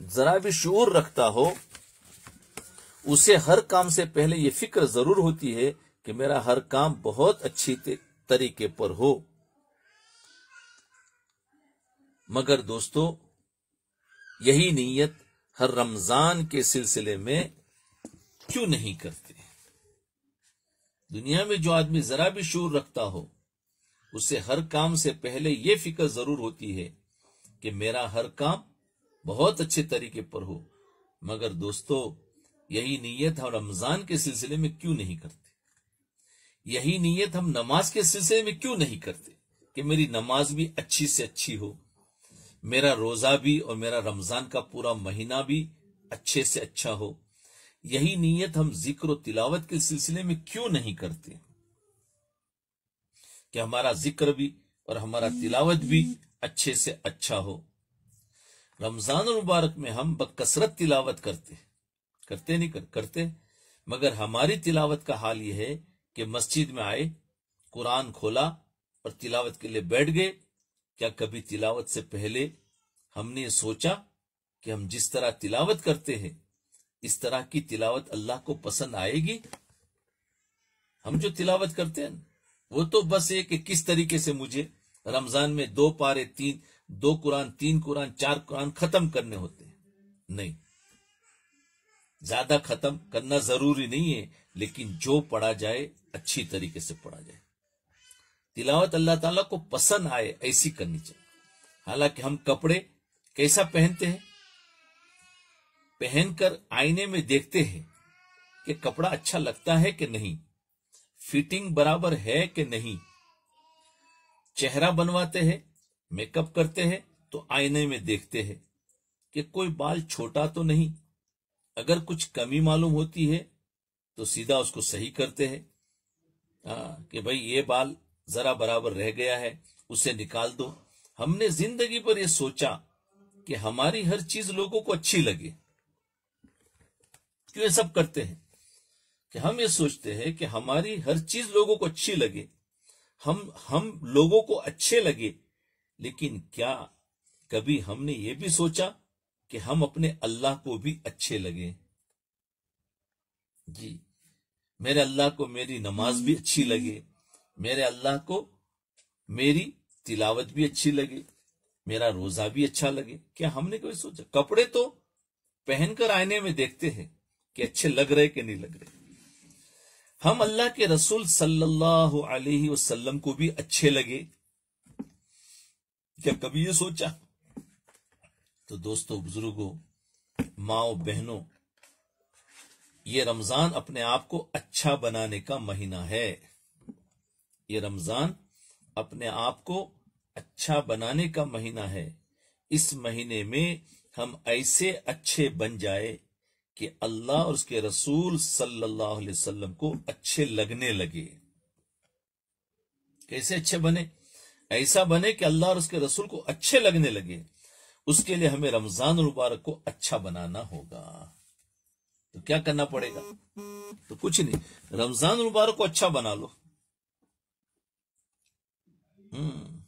जरा भी शूर रखता हो उसे हर काम से पहले ये फिक्र जरूर होती है कि मेरा हर काम बहुत अच्छी तरीके पर हो मगर दोस्तों यही नीयत हर रमजान के सिलसिले में क्यों नहीं करते दुनिया में जो आदमी जरा भी शूर रखता हो उसे हर काम से पहले यह फिक्र जरूर होती है कि मेरा हर काम बहुत अच्छे तरीके पर हो मगर दोस्तों यही नीयत हम रमजान के सिलसिले में क्यों नहीं करते यही नीयत हम नमाज के सिलसिले में क्यों नहीं करते कि मेरी नमाज भी अच्छी से अच्छी हो मेरा रोजा भी और मेरा रमजान का पूरा महीना भी अच्छे से अच्छा हो यही नीयत हम जिक्र तिलावत के सिलसिले में क्यों नहीं करते कि हमारा जिक्र भी और हमारा तिलावत भी अच्छे से अच्छा हो रमजान मुबारक में हम बकसरत तिलावत करते करते नहीं कर, करते मगर हमारी तिलावत का हाल यह है कि मस्जिद में आए कुरान खोला और तिलावत के लिए बैठ गए क्या कभी तिलावत से पहले हमने सोचा कि हम जिस तरह तिलावत करते हैं इस तरह की तिलावत अल्लाह को पसंद आएगी हम जो तिलावत करते हैं वो तो बस ये किस तरीके से मुझे रमजान में दो पारे तीन दो कुरान तीन कुरान चार कुरान खत्म करने होते हैं नहीं ज्यादा खत्म करना जरूरी नहीं है लेकिन जो पढ़ा जाए अच्छी तरीके से पढ़ा जाए तिलावत अल्लाह ताला को पसंद आए ऐसी करनी चाहिए हालांकि हम कपड़े कैसा पहनते हैं पहनकर आईने में देखते हैं कि कपड़ा अच्छा लगता है कि नहीं फिटिंग बराबर है कि नहीं चेहरा बनवाते हैं मेकअप करते हैं तो आईने में देखते हैं कि कोई बाल छोटा तो नहीं अगर कुछ कमी मालूम होती है तो सीधा उसको सही करते हैं हाँ, कि भाई ये बाल जरा बराबर रह गया है उसे निकाल दो हमने जिंदगी पर यह सोचा कि हमारी हर चीज लोगों को अच्छी लगे क्यों ये सब करते हैं कि हम ये सोचते हैं कि हमारी हर चीज लोगों को अच्छी लगे हम हम लोगों को अच्छे लगे लेकिन क्या कभी हमने ये भी सोचा कि हम अपने अल्लाह को भी अच्छे लगे जी मेरे अल्लाह को मेरी नमाज भी अच्छी लगे मेरे अल्लाह को मेरी तिलावत भी अच्छी लगे मेरा रोजा भी अच्छा लगे क्या हमने कभी सोचा कपड़े तो पहनकर आईने में देखते हैं कि अच्छे लग रहे कि नहीं लग रहे हम अल्लाह के रसूल सल्लल्लाहु अलैहि वसल्लम को भी अच्छे लगे क्या कभी ये सोचा तो दोस्तों बुजुर्गों माओ बहनों ये रमजान अपने आप को अच्छा बनाने का महीना है ये रमजान अपने आप को अच्छा बनाने का महीना है इस महीने में हम ऐसे अच्छे बन जाए कि अल्लाह और उसके रसूल सल्लल्लाहु अलैहि वसल्लम को अच्छे लगने लगे कैसे अच्छे बने ऐसा बने कि अल्लाह और उसके रसूल को अच्छे लगने लगे उसके लिए हमें रमजान मुबारक को अच्छा बनाना होगा तो क्या करना पड़ेगा तो कुछ नहीं रमजान मुबारक को अच्छा बना लो हम्म।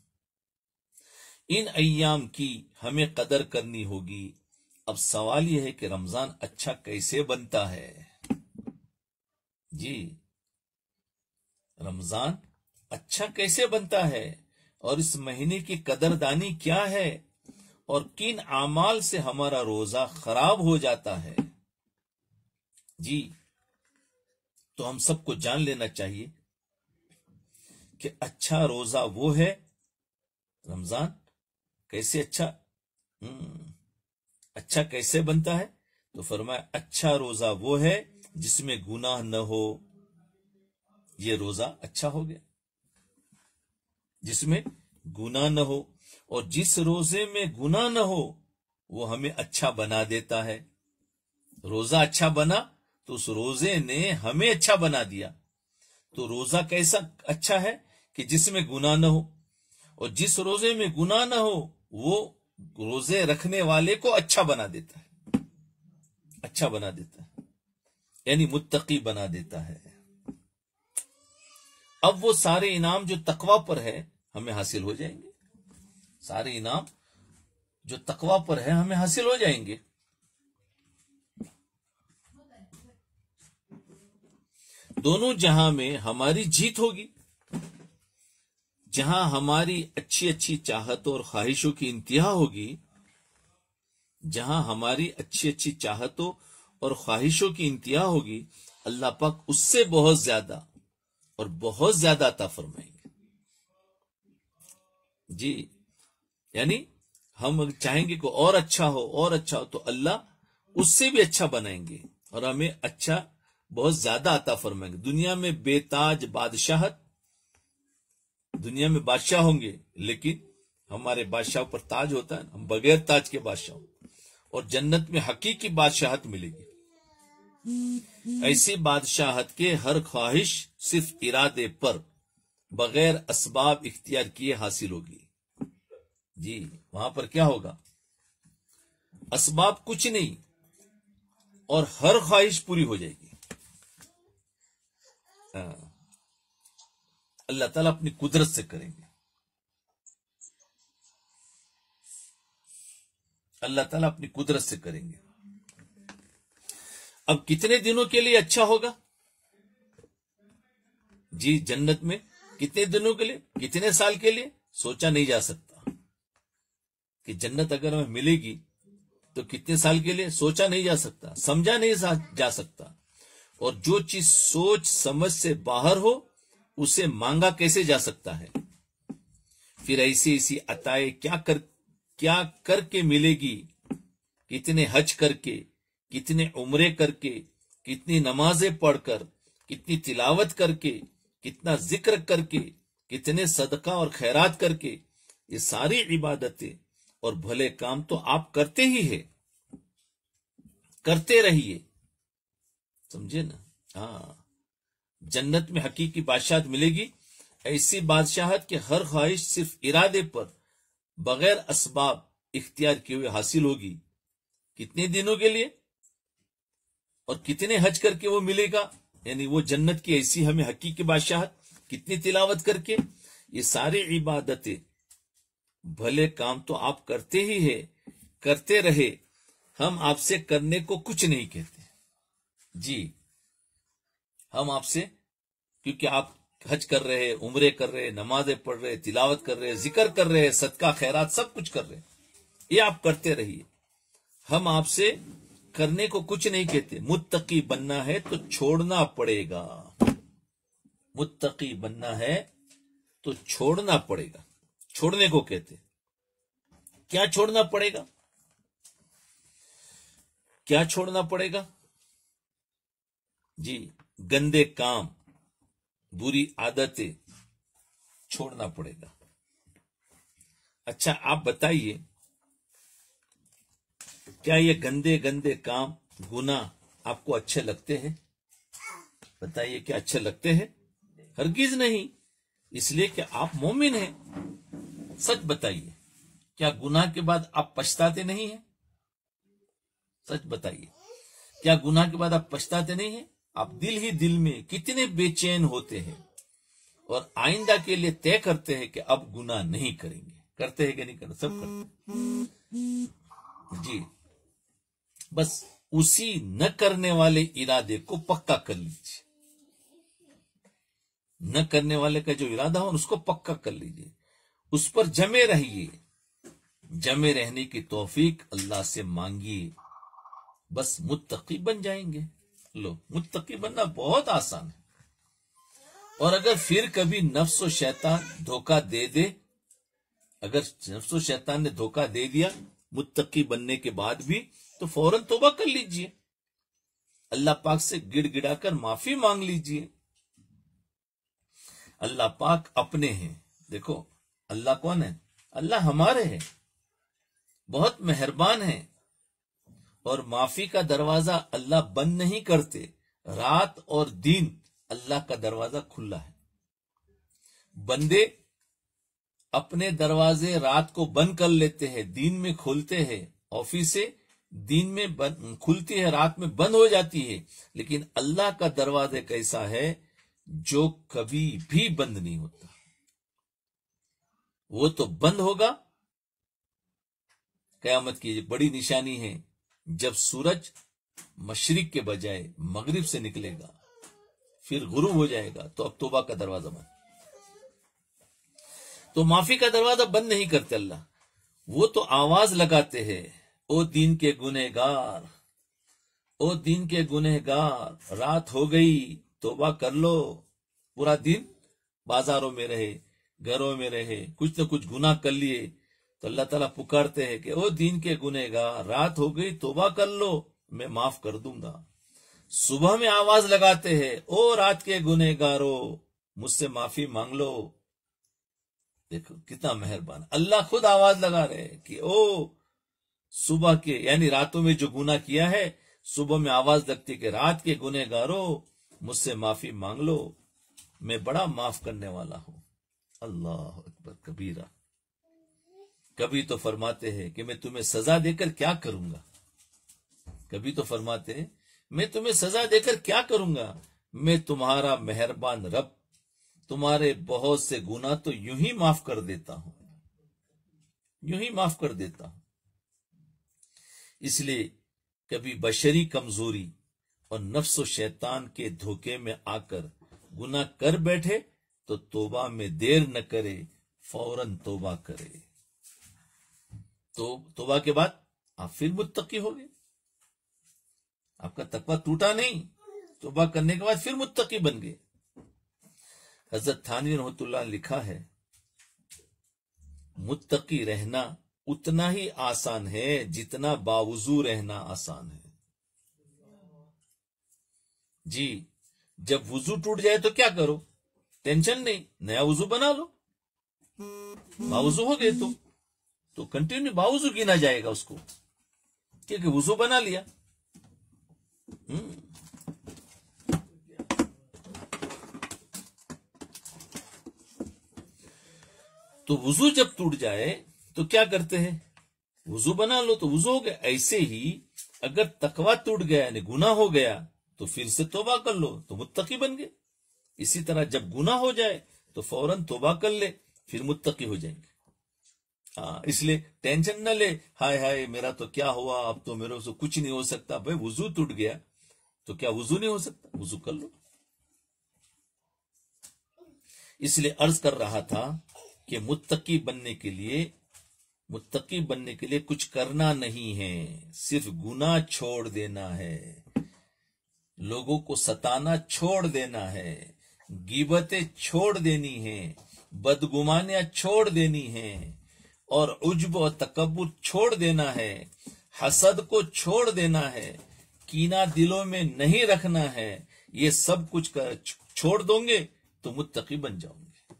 इन अयाम की हमें कदर करनी होगी अब सवाल यह है कि रमजान अच्छा कैसे बनता है जी रमजान अच्छा कैसे बनता है और इस महीने की कदरदानी क्या है और किन आमाल से हमारा रोजा खराब हो जाता है जी तो हम सबको जान लेना चाहिए कि अच्छा रोजा वो है रमजान कैसे अच्छा हम्म, अच्छा कैसे बनता है तो फरमाया अच्छा रोजा वो है जिसमें गुनाह न हो ये रोजा अच्छा हो गया जिसमें गुना न हो और जिस रोजे में गुना न हो वो हमें अच्छा बना देता है रोजा अच्छा बना तो उस रोजे ने हमें अच्छा बना दिया तो रोजा कैसा अच्छा है कि जिसमें गुना न हो और जिस रोजे में गुना न हो वो रोजे रखने वाले को अच्छा बना देता है अच्छा बना देता है यानी मुत्तकी बना देता है अब वो सारे इनाम जो तकवा पर है हमें हासिल हो जाएंगे सारे इनाम जो तकवा पर है हमें हासिल हो जाएंगे दोनों जहां में हमारी जीत होगी जहां हमारी अच्छी अच्छी चाहत और ख्वाहिशों की इंतहा होगी जहां हमारी अच्छी अच्छी चाहतों और ख्वाहिशों की इंतहा होगी अल्लाह पाक उससे बहुत ज्यादा और बहुत ज्यादा अता फरमाएंगे जी यानी हम चाहेंगे को और अच्छा हो और अच्छा हो तो अल्लाह उससे भी अच्छा बनाएंगे और हमें अच्छा बहुत ज्यादा आता फरमाएंगे दुनिया में बेताज बादशाहत दुनिया में बादशाह होंगे लेकिन हमारे बादशाह पर ताज होता है हम बगैर ताज के बादशाह और जन्नत में हकीकी बादशाहत मिलेगी ऐसी बादशाहत के हर ख्वाहिश सिर्फ इरादे पर बगैर असबाब इख्तियार किए हासिल होगी जी वहां पर क्या होगा असबाब कुछ नहीं और हर ख्वाहिश पूरी हो जाएगी हाँ। अल्लाह ताला अपनी कुदरत से करेंगे अल्लाह ताला अपनी कुदरत से करेंगे अब कितने दिनों के लिए अच्छा होगा जी जन्नत में कितने दिनों के लिए कितने साल के लिए सोचा नहीं जा सकता कि जन्नत अगर हमें मिलेगी तो कितने साल के लिए सोचा नहीं जा सकता समझा नहीं जा सकता और जो चीज सोच समझ से बाहर हो उसे मांगा कैसे जा सकता है फिर ऐसी ऐसी अताए क्या कर क्या करके मिलेगी कितने हज करके कितने उम्रे करके कितनी नमाजें पढ़कर कितनी तिलावत करके कितना जिक्र करके कितने सदका और खैरात करके ये सारी इबादतें और भले काम तो आप करते ही है करते रहिए समझे ना हाँ जन्नत में हकीकी बादशाहत मिलेगी ऐसी बादशाहत के हर ख्वाहिश सिर्फ इरादे पर बगैर असबाब इख्तियार किए हुए हासिल होगी कितने दिनों के लिए और कितने हज करके वो मिलेगा यानी वो जन्नत की ऐसी हमें हकीकी बादशाहत कितनी तिलावत करके ये सारी इबादतें भले काम तो आप करते ही है करते रहे हम आपसे करने को कुछ नहीं कहते जी हम आपसे क्योंकि आप हज कर रहे उम्रे कर रहे नमाजें पढ़ रहे तिलावत कर रहे जिक्र कर रहे सदका खैरात सब कुछ कर रहे ये आप करते रहिए हम आपसे करने को कुछ नहीं कहते मुत्तकी बनना है तो छोड़ना पड़ेगा मुत्तकी बनना है तो छोड़ना पड़ेगा छोड़ने को कहते क्या छोड़ना पड़ेगा क्या छोड़ना पड़ेगा जी गंदे काम बुरी आदतें छोड़ना पड़ेगा अच्छा आप बताइए क्या ये गंदे गंदे काम गुना आपको अच्छे लगते हैं बताइए क्या अच्छे लगते हैं हरगिज नहीं इसलिए कि आप मोमिन हैं सच बताइए क्या गुनाह के बाद आप पछताते नहीं हैं सच बताइए क्या गुनाह के बाद आप पछताते नहीं हैं आप दिल ही दिल में कितने बेचैन होते हैं और आइंदा के लिए तय करते हैं कि अब गुनाह नहीं करेंगे करते हैं कि नहीं करते सब करते हैं जी बस उसी न करने वाले इरादे को पक्का कर लीजिए न करने वाले का जो इरादा हो उसको पक्का कर लीजिए उस पर जमे रहिए जमे रहने की तोफीक अल्लाह से मांगिए बस मुत्तकी बन जाएंगे लो मुत्तकी बनना बहुत आसान है और अगर फिर कभी नफ्सो शैतान धोखा दे दे अगर नफ्सो शैतान ने धोखा दे दिया मुत्तकी बनने के बाद भी तो फौरन तोबा कर लीजिए अल्लाह पाक से गिड़ा कर माफी मांग लीजिए अल्लाह पाक अपने हैं देखो अल्लाह कौन है अल्लाह हमारे हैं बहुत मेहरबान है और माफी का दरवाजा अल्लाह बंद नहीं करते रात और दिन अल्लाह का दरवाजा खुला है बंदे अपने दरवाजे रात को बंद कर लेते हैं दिन में खोलते हैं से दिन में खुलती है रात में बंद हो जाती है लेकिन अल्लाह का दरवाजा कैसा है जो कभी भी बंद नहीं होता वो तो बंद होगा कयामत की बड़ी निशानी है जब सूरज मशरक के बजाय मगरिब से निकलेगा फिर गुरु हो जाएगा तो अब तोबा का दरवाजा बंद तो माफी का दरवाजा बंद नहीं करते अल्लाह वो तो आवाज लगाते हैं ओ दिन के गुनहगार ओ दिन के गुनहगार रात हो गई तोबा कर लो पूरा दिन बाजारों में रहे घरों में रहे कुछ न कुछ गुना कर लिए तो अल्लाह ताला पुकारते हैं कि ओ दिन के गुनेगा रात हो गई तोबा कर लो मैं माफ कर दूंगा सुबह में आवाज लगाते हैं ओ रात के गुनेगारो मुझसे माफी मांग लो देखो कितना मेहरबान अल्लाह खुद आवाज लगा रहे कि ओ सुबह के यानी रातों में जो गुना किया है सुबह में आवाज लगती कि रात के गुनेगारो मुझसे माफी मांग लो मैं बड़ा माफ करने वाला हूं अल्लाह अकबर कबीरा कभी तो फरमाते हैं कि मैं तुम्हें सजा देकर क्या करूंगा कभी तो फरमाते हैं मैं तुम्हें सजा देकर क्या करूंगा मैं तुम्हारा मेहरबान रब तुम्हारे बहुत से गुना तो यूं ही माफ कर देता हूं यूं ही माफ कर देता हूं इसलिए कभी बशरी कमजोरी और नफ्स शैतान के धोखे में आकर गुना कर बैठे तो तोबा में देर न करे फौरन तोबा करे तो तोबा के बाद आप फिर मुत्तकी हो गए आपका तकवा टूटा नहीं तोबा करने के बाद फिर मुत्तकी बन गए हजरत थानवी रहमतुल्ला लिखा है मुत्तकी रहना उतना ही आसान है जितना बावजू रहना आसान है जी जब वजू टूट जाए तो क्या करो टेंशन नहीं नया वजू बना लो बावजू हो गए तो तो कंटिन्यू बावजू गिना जाएगा उसको क्योंकि वजू बना लिया हम्म। तो वजू जब टूट जाए तो क्या करते हैं वजू बना लो तो वजू हो गया ऐसे ही अगर तकवा टूट गया यानी गुना हो गया तो फिर से तोबा कर लो तो मुत्तकी बन गए इसी तरह जब गुना हो जाए तो फौरन तोबा कर ले फिर मुत्तकी हो जाएंगे हाँ इसलिए टेंशन ना ले हाय हाय मेरा तो क्या हुआ अब तो मेरे से कुछ नहीं हो सकता भाई वजू टूट गया तो क्या वजू नहीं हो सकता वजू कर लो इसलिए अर्ज कर रहा था कि मुत्तकी बनने के लिए मुत्तकी बनने के लिए कुछ करना नहीं है सिर्फ गुना छोड़ देना है लोगों को सताना छोड़ देना है गिबते छोड़ देनी है बदगुमानियां छोड़ देनी है और उजब और तकबुर छोड़ देना है हसद को छोड़ देना है कीना दिलों में नहीं रखना है ये सब कुछ कर छोड़ दोगे तो मुत्तकी बन जाओगे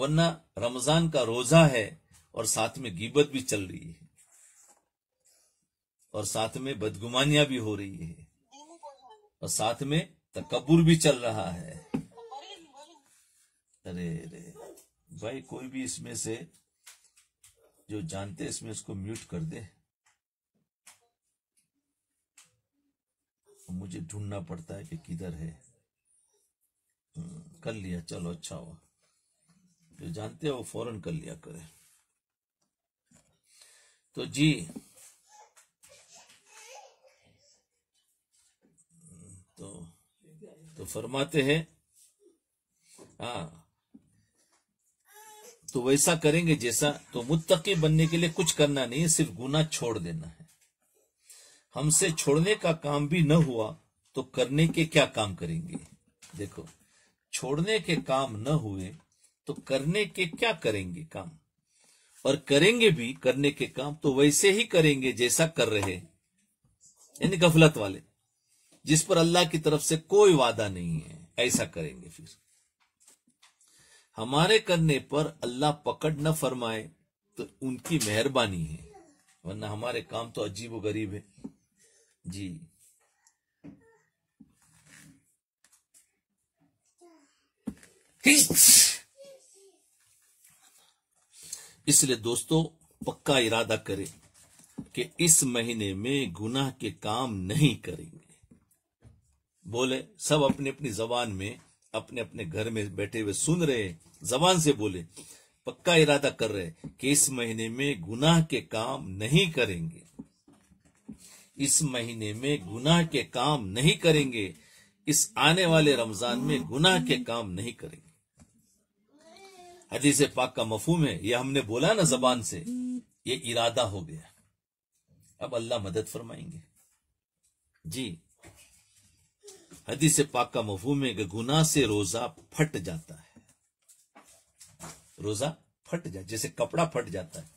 वरना रमजान का रोजा है और साथ में गिबत भी चल रही है और साथ में बदगुमानियां भी हो रही है और साथ में तकबुर भी चल रहा है अरे अरे भाई कोई भी इसमें से जो जानते इसमें इसको म्यूट कर दे मुझे ढूंढना पड़ता है कि किधर है हम्म, कर लिया चलो अच्छा हुआ जो जानते हो फौरन कर लिया करे तो जी तो तो फरमाते हैं हाँ तो वैसा करेंगे जैसा तो मुत्तकी बनने के लिए कुछ करना नहीं है सिर्फ गुना छोड़ देना है हमसे छोड़ने का काम भी न हुआ तो करने के क्या काम करेंगे देखो छोड़ने के काम न हुए तो करने के क्या करेंगे काम और करेंगे भी करने के काम तो वैसे ही करेंगे जैसा कर रहे यानी गफलत वाले जिस पर अल्लाह की तरफ से कोई वादा नहीं है ऐसा करेंगे फिर हमारे करने पर अल्लाह पकड़ न फरमाए तो उनकी मेहरबानी है वरना हमारे काम तो अजीब व गरीब है जी इसलिए दोस्तों पक्का इरादा करें कि इस महीने में गुनाह के काम नहीं करेंगे बोले सब अपनी अपनी जबान में अपने अपने घर में बैठे हुए सुन रहे जबान से बोले पक्का इरादा कर रहे कि इस महीने में गुनाह के काम नहीं करेंगे इस महीने में गुनाह के काम नहीं करेंगे इस आने वाले रमजान में गुनाह के काम नहीं करेंगे हदीसे पाक का मफहम है यह हमने बोला ना जबान से ये इरादा हो गया अब अल्लाह मदद फरमाएंगे जी हदीस पाक का मफहूम है कि गुना से रोजा फट जाता है रोजा फट जाए जैसे कपड़ा फट जाता है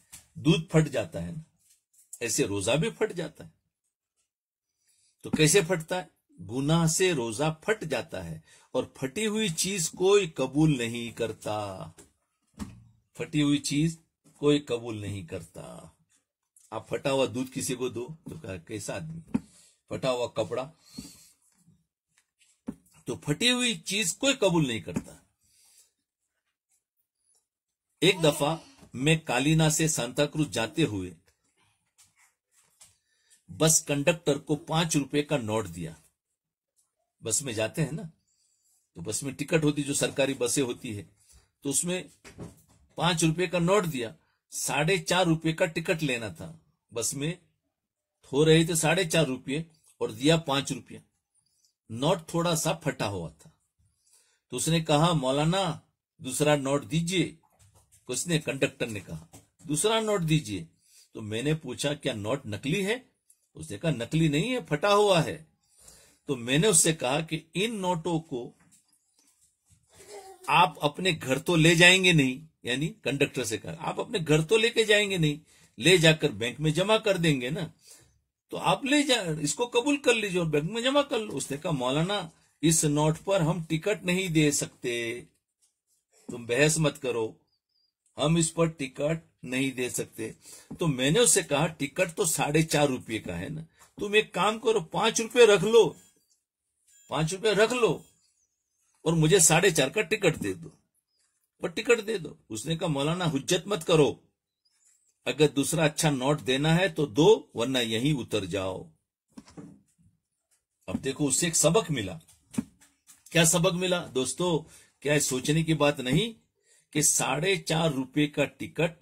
दूध फट जाता है ऐसे रोजा भी फट जाता है तो कैसे फटता है गुनाह से रोजा फट जाता है और फटी हुई चीज कोई कबूल नहीं करता फटी हुई चीज कोई कबूल नहीं करता आप फटा हुआ दूध किसी को दो तो कैसा आदमी फटा हुआ कपड़ा तो फटी हुई चीज कोई कबूल नहीं करता एक दफा मैं कालीना से सांताक्रूज जाते हुए बस कंडक्टर को पांच रुपए का नोट दिया बस में जाते हैं ना तो बस में टिकट होती जो सरकारी बसें होती है तो उसमें पांच रुपए का नोट दिया साढ़े चार रुपए का टिकट लेना था बस में हो रहे थे साढ़े चार रुपये और दिया पांच रुपये नोट थोड़ा सा फटा हुआ था तो उसने कहा मौलाना दूसरा नोट दीजिए उसने कंडक्टर ने कहा दूसरा नोट दीजिए तो मैंने पूछा क्या नोट नकली है उसने कहा नकली नहीं है फटा हुआ है तो मैंने उससे कहा कि इन नोटों को आप अपने घर तो ले जाएंगे नहीं यानी कंडक्टर से कहा आप अपने घर तो लेके जाएंगे नहीं ले जाकर बैंक में जमा कर देंगे ना तो आप ले जा इसको कबूल कर लीजिए और बैंक में जमा कर लो उसने कहा मौलाना इस नोट पर हम टिकट नहीं दे सकते तुम बहस मत करो हम इस पर टिकट नहीं दे सकते तो मैंने उससे कहा टिकट तो साढ़े चार रुपये का है ना तुम एक काम करो पांच रुपये रख लो पांच रुपये रख लो और मुझे साढ़े चार का टिकट दे दो पर टिकट दे दो उसने कहा मौलाना हुज्जत मत करो अगर दूसरा अच्छा नोट देना है तो दो वरना यही उतर जाओ अब देखो उससे एक सबक मिला क्या सबक मिला दोस्तों क्या सोचने की बात नहीं कि साढ़े चार रुपए का टिकट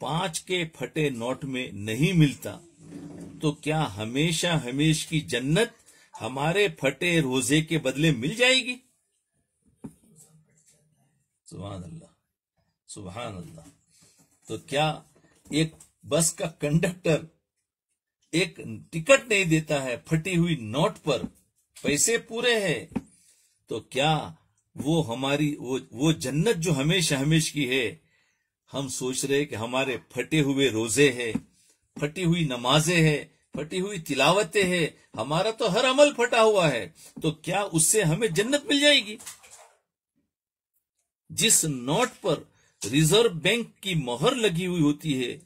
पांच के फटे नोट में नहीं मिलता तो क्या हमेशा हमेश की जन्नत हमारे फटे रोजे के बदले मिल जाएगी सुबह अल्लाह सुबह अल्लाह तो क्या एक बस का कंडक्टर एक टिकट नहीं देता है फटी हुई नोट पर पैसे पूरे हैं तो क्या वो हमारी वो वो जन्नत जो हमेशा हमेश की है हम सोच रहे कि हमारे फटे हुए रोजे है फटी हुई नमाजें है फटी हुई तिलावतें है हमारा तो हर अमल फटा हुआ है तो क्या उससे हमें जन्नत मिल जाएगी जिस नोट पर रिजर्व बैंक की मोहर लगी हुई होती है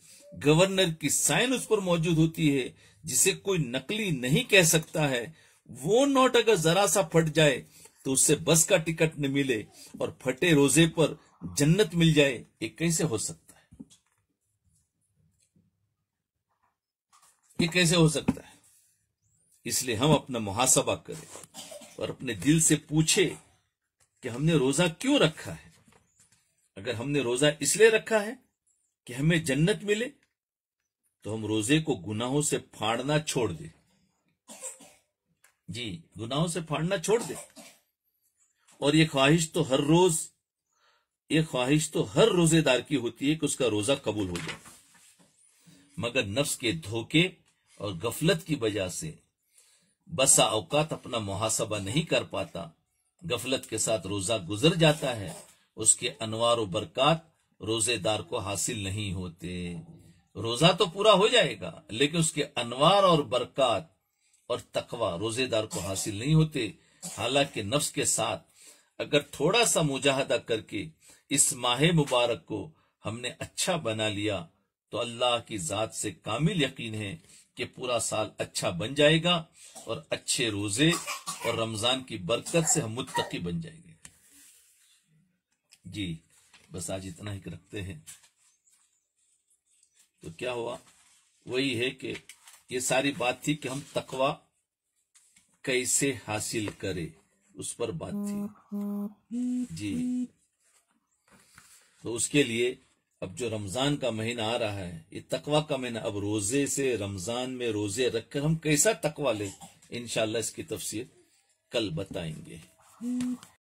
गवर्नर की साइन उस पर मौजूद होती है जिसे कोई नकली नहीं कह सकता है वो नोट अगर जरा सा फट जाए तो उससे बस का टिकट न मिले और फटे रोजे पर जन्नत मिल जाए ये कैसे हो सकता है ये कैसे हो सकता है इसलिए हम अपना मुहासबा करें और अपने दिल से पूछे कि हमने रोजा क्यों रखा है अगर हमने रोजा इसलिए रखा है कि हमें जन्नत मिले तो हम रोजे को गुनाहों से फाड़ना छोड़ दे जी गुनाहों से फाड़ना छोड़ दे और ये ख्वाहिश तो हर रोज ये ख्वाहिश तो हर रोजेदार की होती है कि उसका रोजा कबूल हो जाए मगर नफ्स के धोखे और गफलत की वजह से बसा औकात अपना मुहासबा नहीं कर पाता गफलत के साथ रोजा गुजर जाता है उसके अनवार बरकत रोजेदार को हासिल नहीं होते रोजा तो पूरा हो जाएगा लेकिन उसके अनवार और बरकत और तकवा रोजेदार को हासिल नहीं होते हालांकि नफ्स के साथ अगर थोड़ा सा मुजाहदा करके इस माह मुबारक को हमने अच्छा बना लिया तो अल्लाह की जात से कामिल यकीन है कि पूरा साल अच्छा बन जाएगा और अच्छे रोजे और रमजान की बरकत से हम मुत्तकी बन जाएंगे जी बस आज इतना ही रखते हैं तो क्या हुआ वही है कि ये सारी बात थी कि हम तकवा कैसे हासिल करें उस पर बात थी जी तो उसके लिए अब जो रमजान का महीना आ रहा है ये तकवा का महीना अब रोजे से रमजान में रोजे रखकर हम कैसा तकवा ले इनशाला इसकी तफसीर कल बताएंगे